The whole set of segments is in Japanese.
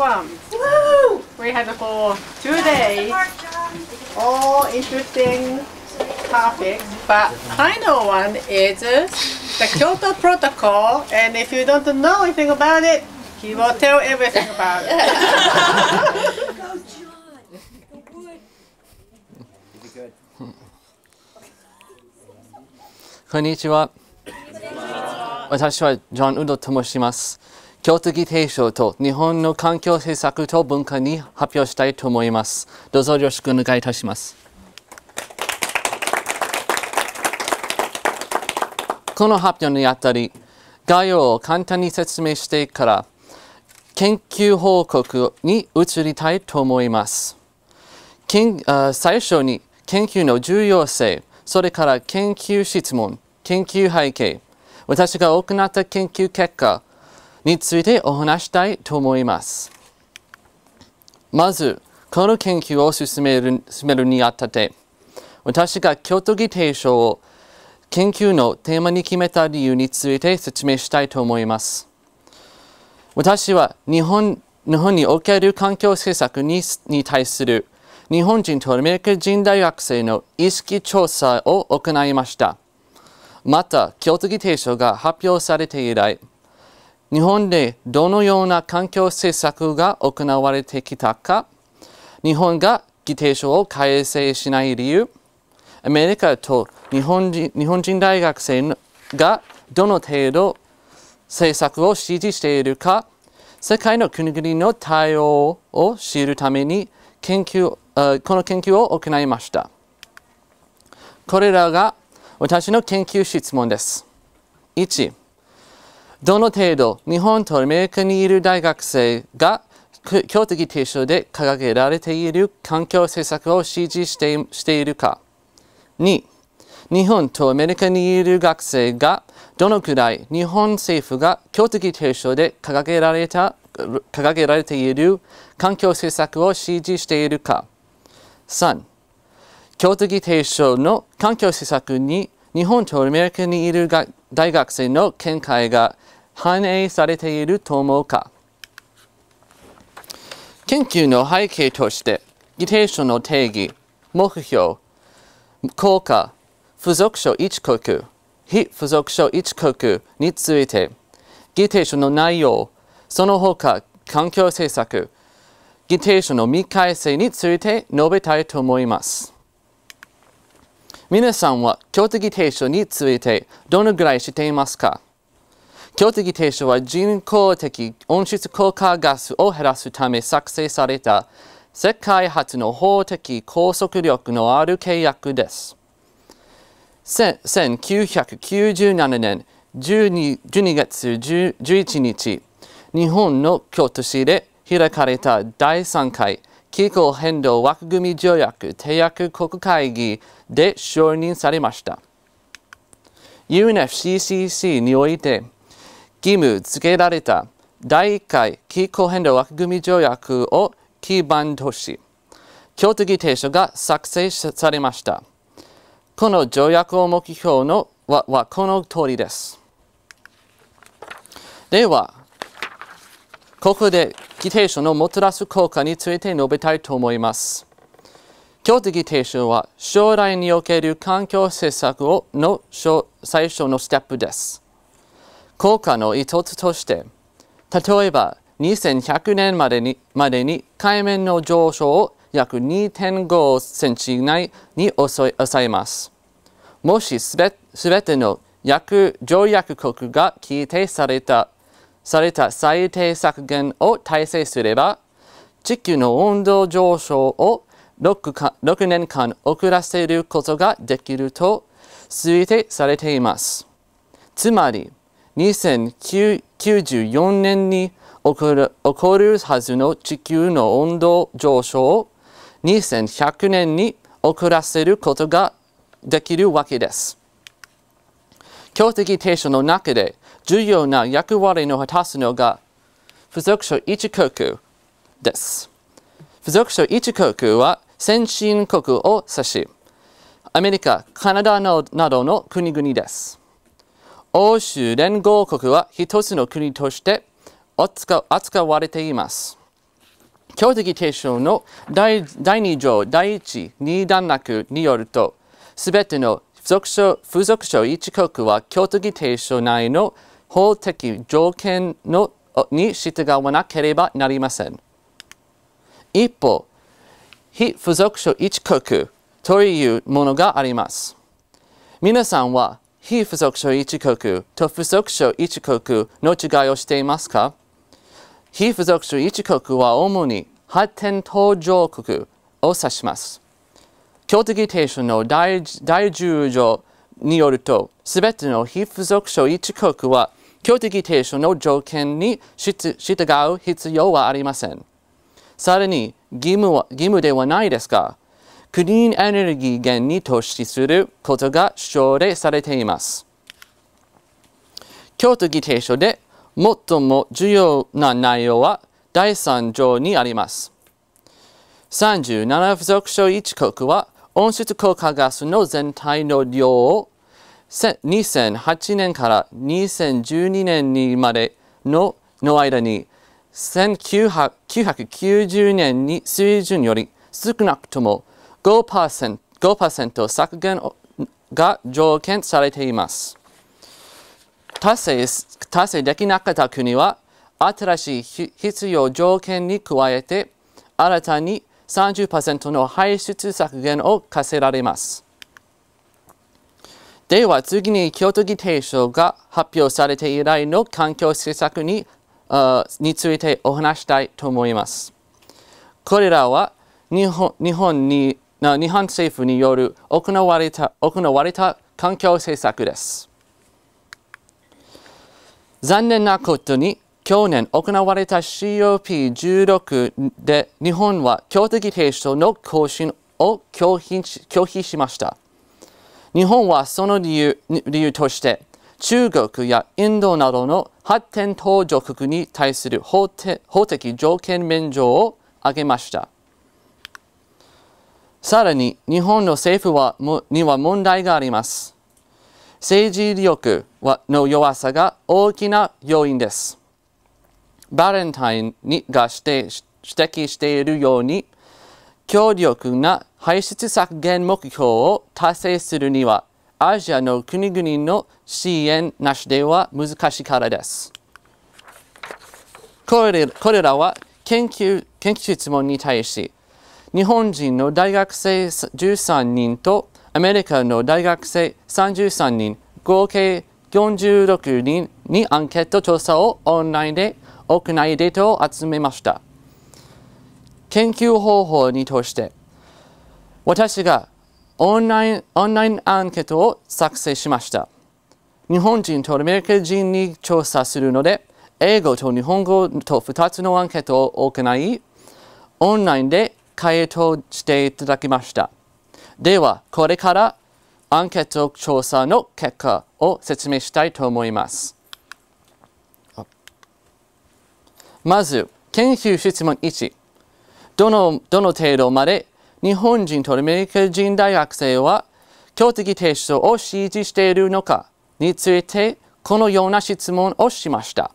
warm. Woo! We had for two days all interesting topics, but final one is uh, the Kyoto Protocol, and if you don't know anything about it, he will tell everything about it. こんにちは。私はジョン・ウドと申します。京都議提唱と日本の環境政策と文化に発表したいと思います。どうぞよろしくお願いいたします。この発表にあたり、概要を簡単に説明してから、研究報告に移りたいと思います。最初に研究の重要性、それから研究質問、研究背景、私が行った研究結果、についてお話したいと思います。まず、この研究を進める進めるにあたって、私が京都議定書を研究のテーマに決めた理由について説明したいと思います。私は日本日本における環境政策にに対する日本人とアメリカ人大学生の意識調査を行いました。また、京都議定書が発表されて以来、日本でどのような環境政策が行われてきたか、日本が議定書を改正しない理由、アメリカと日本人日本人大学生がどの程度政策を支持しているか、世界の国々の対応を知るために研究この研究を行いました。これらが私の研究質問です。1どの程度日本とアメリカにいる大学生が教的提唱で掲げられている環境政策を支持してしているか2日本とアメリカにいる学生がどのくらい日本政府が教的提唱で掲げられた掲げられている環境政策を支持しているか3教的提唱の環境政策に日本とアメリカにいる大学生の見解が反映されていると思うか研究の背景として議定書の定義目標効果付属書1国非付属書1国について議定書の内容その他環境政策議定書の見返せについて述べたいと思います。皆さんは京都議定書についてどのぐらい知っていますか強敵提唱は人工的温室効果ガスを減らすため作成された世界初の法的拘束力のある契約です。1997年 12, 12月11日、日本の京都市で開かれた第3回気候変動枠組条約締約国会議で承認されました。UNFCCC において、義務付けられた第1回気候変動枠組条約を基盤とし、京都議定書が作成されました。この条約を目標のははこの通りです。では、ここで議定書のもたらす効果について述べたいと思います。京都議定書は将来における環境政策をの最初のステップです。効果の一つとして、例えば2100年までにまでに海面の上昇を約2.5センチ以内に抑えます。もしすべての約条約国が規定されたされた最低削減を体制すれば、地球の温度上昇を 6, 6年間遅らせることができると推定されています。つまり、2094年に起こる起こるはずの地球の温度上昇を2100年に遅らせることができるわけです。強敵提唱の中で重要な役割の果たすのが付属書1航空です。付属書1航空は先進国を指し、アメリカ、カナダなどの国々です。欧州連合国は一つの国として扱われています。教的提唱の第二2条第1、2段落によると、すべての付属書付属書1国は教的提唱内の法的条件のに従わなければなりません。一方、非付属書1国というものがあります。皆さんは非付属書一国と付属書一国の違いをしていますか非付属書一国は主に発展途上国を指します。教的提唱の第10条によると、すべての非付属書一国は教的提唱の条件に従う必要はありません。さらに義務は義務ではないですが、クリーンエネルギー源に投資することが奨励されています。京都議定書で最も重要な内容は第3条にあります。37付属書1国は温室効果ガスの全体の量を2008年から2012年にまでのの間に1990年に水準より少なくとも 5%, 5削減が条件されています。達成達成できなかった国は、新しい必要条件に加えて、新たに30%の排出削減を課せられます。では次に京都議定書が発表されて以来の環境政策にについてお話したいと思います。これらは日本日本にな日本政府による行われた行われた環境政策です。残念なことに、去年行われた COP16 で日本は強敵提唱の更新を拒否拒否しました。日本はその理由理由として、中国やインドなどの発展途上国に対する法的条件免除を挙げました。さらに日本の政府はには問題があります。政治力はの弱さが大きな要因です。バレンタインにが指摘しているように、強力な排出削減目標を達成するには、アジアの国々の支援なしでは難しいからです。これこれらは研究研究質問に対し、日本人の大学生13人とアメリカの大学生33人合計46人にアンケート調査をオンラインで屋内データを集めました研究方法にとして私がオンラインオンラインアンケートを作成しました日本人とアメリカ人に調査するので英語と日本語と2つのアンケートを行いオンラインで回答していただきました。では、これからアンケート調査の結果を説明したいと思います。まず、研究質問1。どのどの程度まで日本人とアメリカ人大学生は教的提唱を支持しているのかについてこのような質問をしました。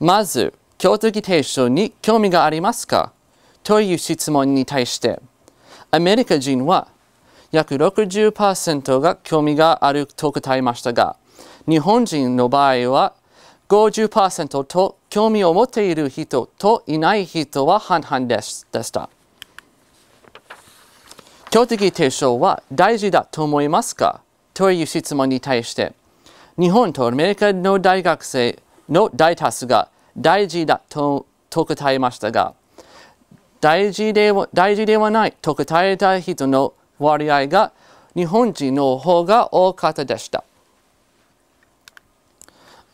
まず、教的提唱に興味がありますかという質問に対して、アメリカ人は約60%が興味があると答えましたが、日本人の場合は50%と興味を持っている人といない人は半々でした教的提唱は大事だと思いますかという質問に対して日本とアメリカの大学生の大多数が大事だとと答えましたが大事では大事ではないと答えた人の割合が日本人の方が多かったでした。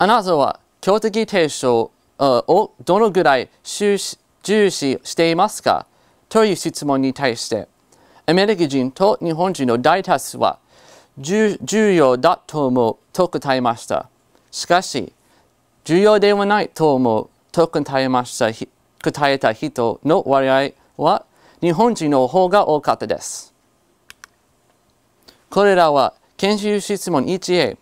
あなたは教的提唱をどのぐらい重視していますかという質問に対してアメリカ人と日本人の大多数は重要だと思うと答えました。しかし重要ではないと思うと答えました答えた人の割合は日本人の方が多かったです。これらは研修質問 1A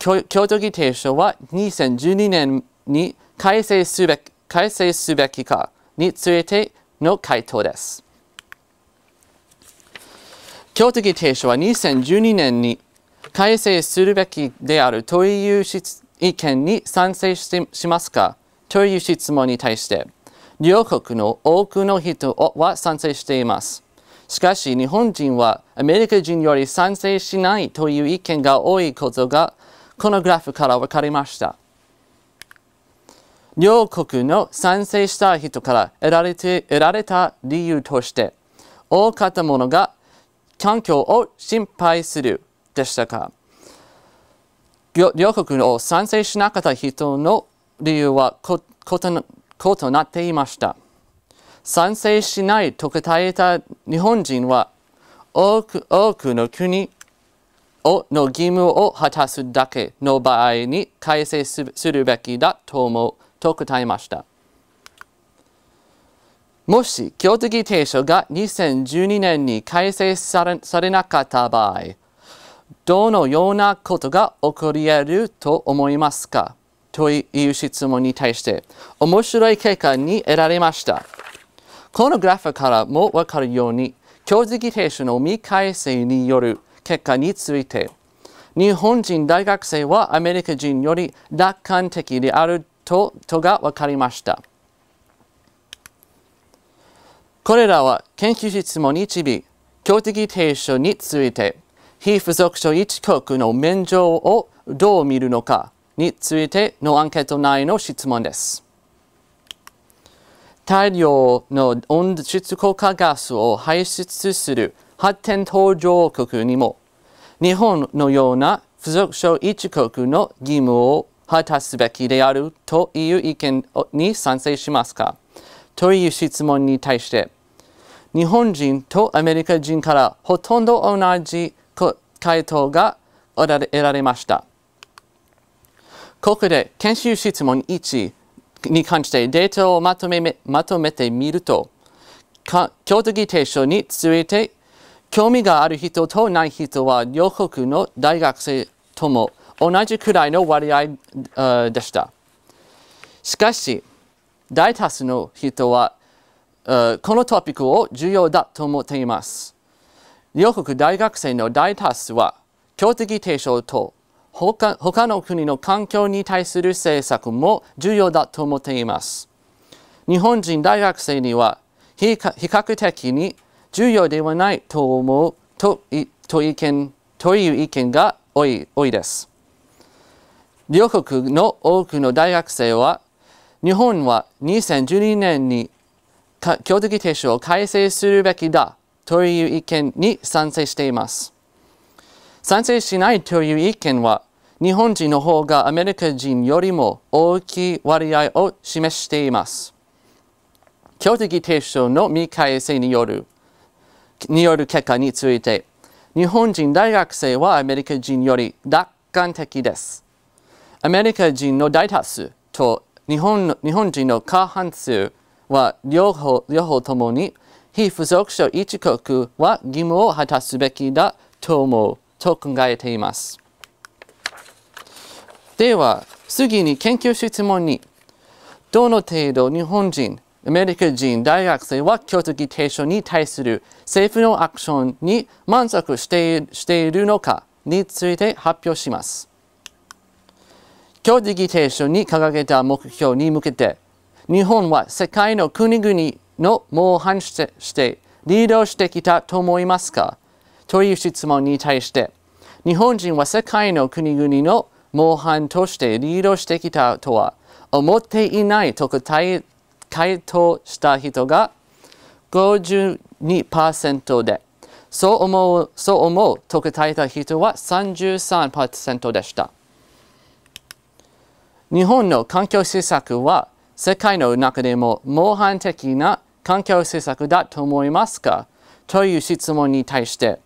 京都議定書は2012年に改正すべき改正すべきかについての回答です。京都議定書は2012年に改正するべきであるという質意見に賛成しますかという質問に対して、両国の多くの人は賛成しています。しかし、日本人はアメリカ人より賛成しないという意見が多いことが、このグラフから分かりました。両国の賛成した人から得られて得られた理由として、多かったものが環境を心配するでしたか両国を賛成しなかった人の理由は異なっていました。賛成しないと答えた日本人は多く多くの国をの義務を果たすだけの場合に改正するべきだと思うと答えました。もし、都的提書が2012年に改正されなかった場合、どのようなことが起こり得ると思いますかという質問に対して面白い結果に得られました。このグラフからもわかるように教授定書の見改正による結果について日本人大学生はアメリカ人より楽観的であるととが分かりました。これらは研究問も日々、教的定書について非付属書一国の免状をどう見るのかについてのアンケート内の質問です。大量の温室効果ガスを排出する発展途上国にも日本のような付属書一国の義務を果たすべきであるという意見に賛成しますかという質問に対して日本人とアメリカ人からほとんど同じ回答が得られました。ここで研修質問1に関してデータをまとめまとめてみると、京都議定書について興味がある人とない人は両国の大学生とも同じくらいの割合でした。しかし、大多数の人はこのトピックを重要だと思っています。両国大学生の大多数は教的提唱と他他の国の環境に対する政策も重要だと思っています。日本人大学生には比較的に重要ではないと思うとと意見という意見が多い多いです。両国の多くの大学生は日本は2012年に教的提唱を改正するべきだという意見に賛成しています。賛成しないという意見は、日本人の方がアメリカ人よりも大きい割合を示しています。教的提唱の見返せによるによる結果について、日本人大学生はアメリカ人より楽観的です。アメリカ人の大多数と日本日本人の過半数は両方両方ともに非付属書一国は義務を果たすべきだと思うと考えています。では、次に研究質問に、どの程度日本人、アメリカ人大学生は教的提唱に対する政府のアクションに満足してしているのかについて発表します。教的提唱に掲げた目標に向けて、日本は世界の国々の模範してリードしてきたと思いますかという質問に対して日本人は世界の国々の模範としてリードしてきたとは思っていないと答え回答した人が52%でそう思うそう思うと答えた人は33%でした日本の環境政策は世界の中でも模範的な環境政策だと思いますかという質問に対して、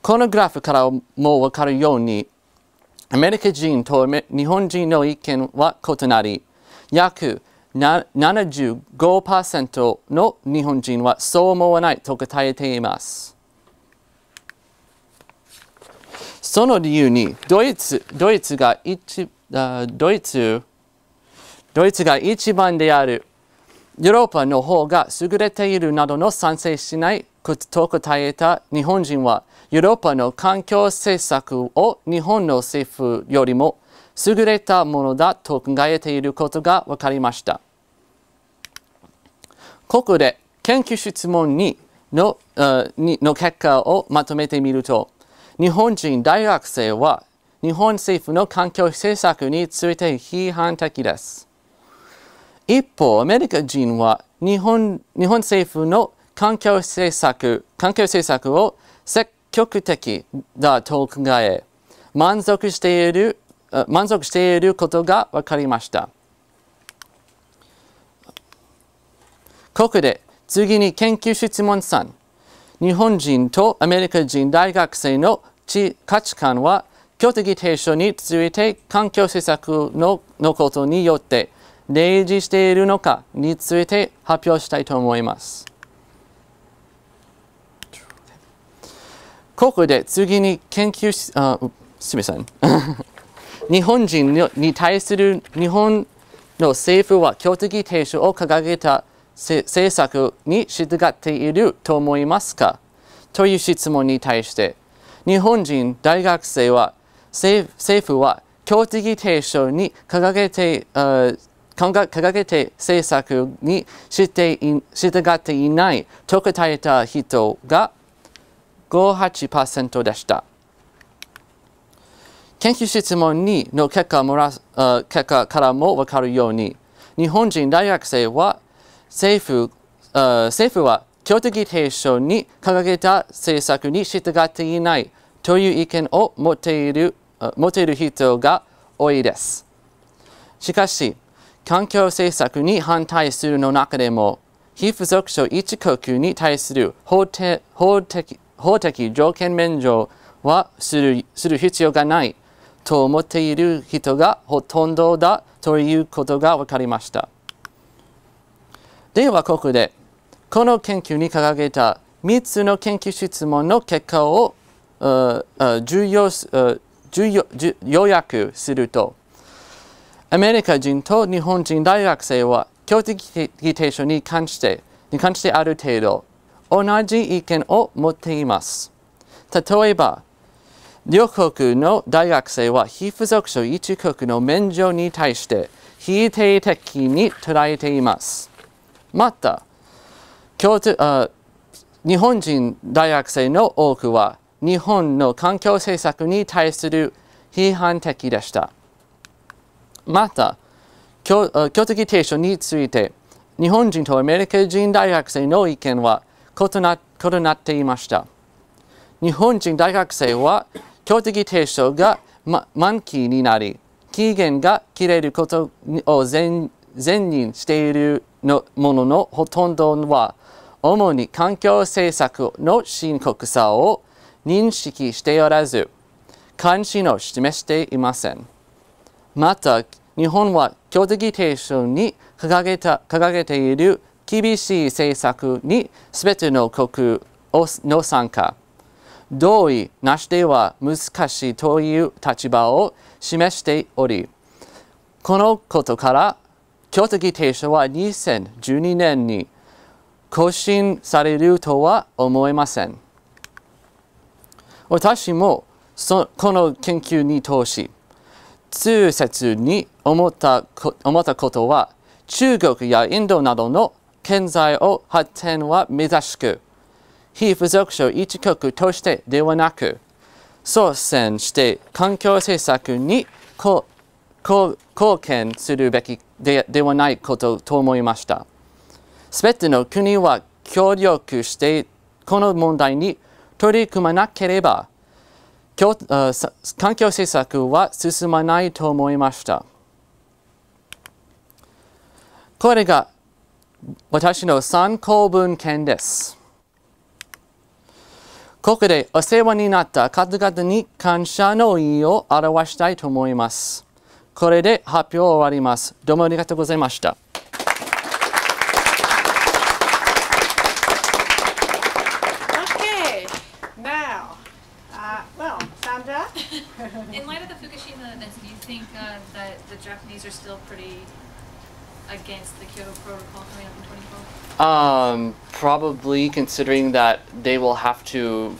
このグラフからもわかるように、アメリカ人と日本人の意見は異なり、約75%の日本人はそう思わないと答えています。その理由にドイツドイツが一ドイツドイツが一番であるヨーロッパの方が優れているなどの賛成しないと答えた日本人はヨーロッパの環境政策を日本の政府よりも優れたものだと考えていることが分かりましたここで研究質問2のの結果をまとめてみると日本人大学生は日本政府の環境政策について批判的です。一方、アメリカ人は日本日本政府の環境政策環境政策を積極的だと考え、満足している満足していることが分かりました。ここで次に研究質問3。日本人とアメリカ人大学生の価値観は、教的提唱について環境政策ののことによって例示しているのかについて発表したいと思います。ここで次に研究し、あすみません。日本人に対する日本の政府は強敵停止を掲げた政策に従っていると思いますかという質問に対して日本人大学生は政府は強敵提唱に掲げて、掲げて政策にしてい従っていないと答えた人が58%でした。研究質問2の結果もら結果からも分かるように、日本人大学生は政府政府は教的提唱に掲げた政策に従っていないという意見を持っている持っている人が多いです。しかし、環境政策に反対するの中でも、非付属書一国に対する法的法的条件免除はするする必要がないと思っている人がほとんどだということが分かりました。ではここで、この研究に掲げた3つの研究質問の結果を重要要要要約すると、アメリカ人と日本人大学生は教的提唱に関してに関してある程度同じ意見を持っています。例えば、両国の大学生は非付属書一国の免除に対して否定的に捉えています。また、日本人大学生の多くは日本の環境政策に対する批判的でした。また教的提唱について日本人とアメリカ人大学生の意見は異な異なっていました日本人大学生は教的提唱が、ま、満期になり期限が切れることを前任しているのもののほとんどは主に環境政策の深刻さを認識しておらず関心を示していません。また、日本は強敵提唱に掲げた掲げている厳しい政策に全ての国の参加。同意なしでは難しいという立場を示しており、このことから、強敵提唱は2012年に更新されるとは思えません。私もそこの研究に投資。通説に思った思ったことは中国やインドなどの建材を発展は目指しく非付属書一局としてではなく率先して環境政策に貢献するべきでではないことと思いました。すべての国は協力してこの問題に取り組まなければ環境政策は進まないと思いました。これが私の参考文献です。ここでお世話になった方々に感謝の意を表したいと思います。これで発表終わります。どうもありがとうございました。things are still pretty against the Kyoto Protocol coming up in 2012? Um, probably, considering that they will have to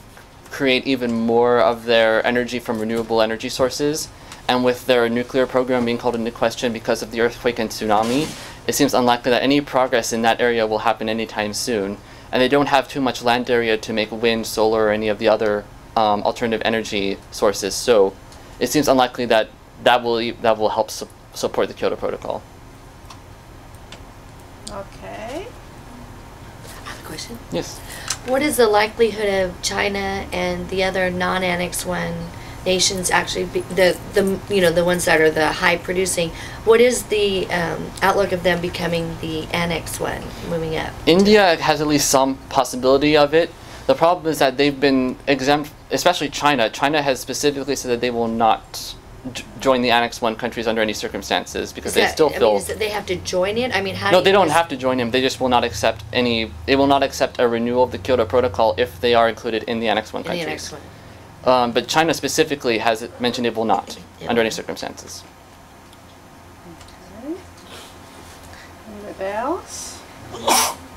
create even more of their energy from renewable energy sources. And with their nuclear program being called into question because of the earthquake and tsunami, it seems unlikely that any progress in that area will happen anytime soon. And they don't have too much land area to make wind, solar, or any of the other um, alternative energy sources. So it seems unlikely that that will, that will help support the Kyoto Protocol. Okay. I have a question. Yes. What is the likelihood of China and the other non-annex one nations actually be, the the you know the ones that are the high producing? What is the um, outlook of them becoming the annex one moving up? India has at least some possibility of it. The problem is that they've been exempt, especially China. China has specifically said that they will not join the Annex One countries under any circumstances because they still I feel mean, they have to join it. I mean, no, they don't have to join them. They just will not accept any. They will not accept a renewal of the Kyoto Protocol if they are included in the Annex One in countries. The Annex One. Um, but China specifically has mentioned it will not yeah. under any circumstances. Okay. Anybody else?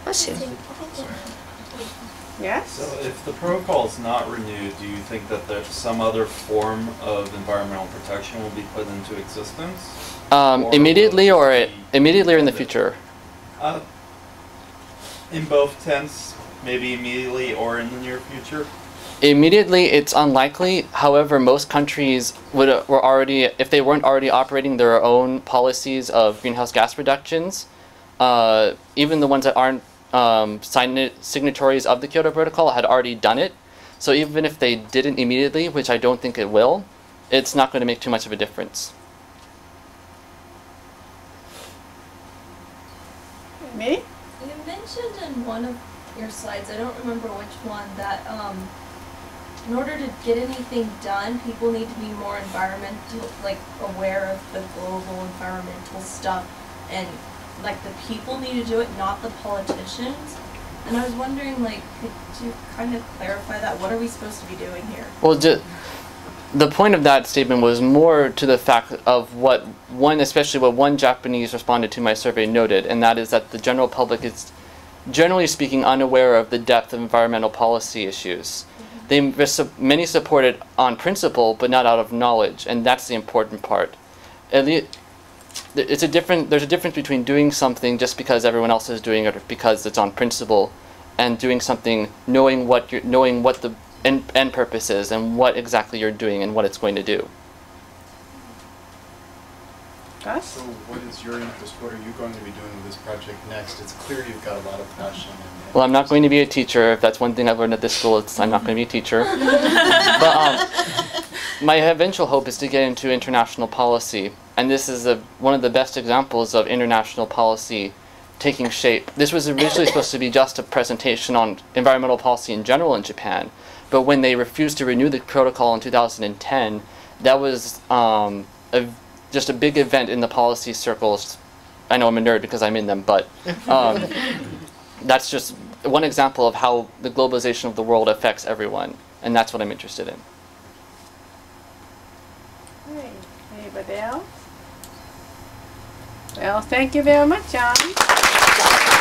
Question. Yes. So if the protocol is not renewed, do you think that there's some other form of environmental protection will be put into existence? Um, or immediately or immediately or in the future? Uh, in both tense, maybe immediately or in the near future? Immediately, it's unlikely. However, most countries would uh, were already, if they weren't already operating their own policies of greenhouse gas reductions, uh, even the ones that aren't um, sign signatories of the Kyoto Protocol had already done it. So even if they didn't immediately, which I don't think it will, it's not going to make too much of a difference. Me? You mentioned in one of your slides, I don't remember which one, that um, in order to get anything done, people need to be more environmental, like aware of the global environmental stuff and like the people need to do it, not the politicians. And I was wondering, like, could you kind of clarify that? What are we supposed to be doing here? Well, just, the point of that statement was more to the fact of what one, especially what one Japanese responded to my survey noted, and that is that the general public is, generally speaking, unaware of the depth of environmental policy issues. Mm-hmm. They many support it on principle, but not out of knowledge, and that's the important part. At least it's a different there's a difference between doing something just because everyone else is doing it or because it's on principle and doing something knowing what you're knowing what the end, end purpose is and what exactly you're doing and what it's going to do Gus? So what is your interest? What are you going to be doing with this project next? It's clear you've got a lot of passion. well, I'm not going to be a teacher. If that's one thing I've learned at this school, it's I'm not going to be a teacher. but um, my eventual hope is to get into international policy and this is a, one of the best examples of international policy taking shape. This was originally supposed to be just a presentation on environmental policy in general in Japan, but when they refused to renew the protocol in 2010, that was um, a, just a big event in the policy circles. I know I'm a nerd because I'm in them, but um, that's just one example of how the globalization of the world affects everyone, and that's what I'm interested in. Hey, Anybody else? Well, thank you very much, John.